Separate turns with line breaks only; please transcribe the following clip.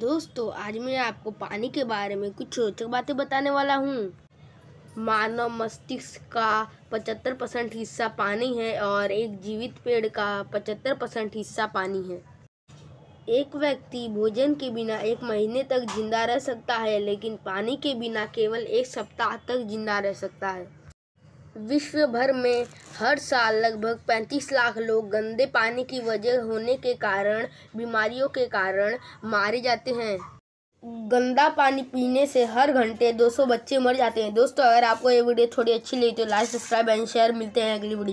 दोस्तों तो आज मैं आपको पानी के बारे में कुछ रोचक बातें बताने वाला हूँ मानव मस्तिष्क का 75 परसेंट हिस्सा पानी है और एक जीवित पेड़ का 75 परसेंट हिस्सा पानी है एक व्यक्ति भोजन के बिना एक महीने तक जिंदा रह सकता है लेकिन पानी के बिना केवल एक सप्ताह तक जिंदा रह सकता है विश्व भर में हर साल लगभग 35 लाख लोग गंदे पानी की वजह होने के कारण बीमारियों के कारण मारे जाते हैं गंदा पानी पीने से हर घंटे 200 बच्चे मर जाते हैं दोस्तों अगर आपको ये वीडियो थोड़ी अच्छी लगी तो लाइक सब्सक्राइब एंड शेयर मिलते हैं अगली वीडियो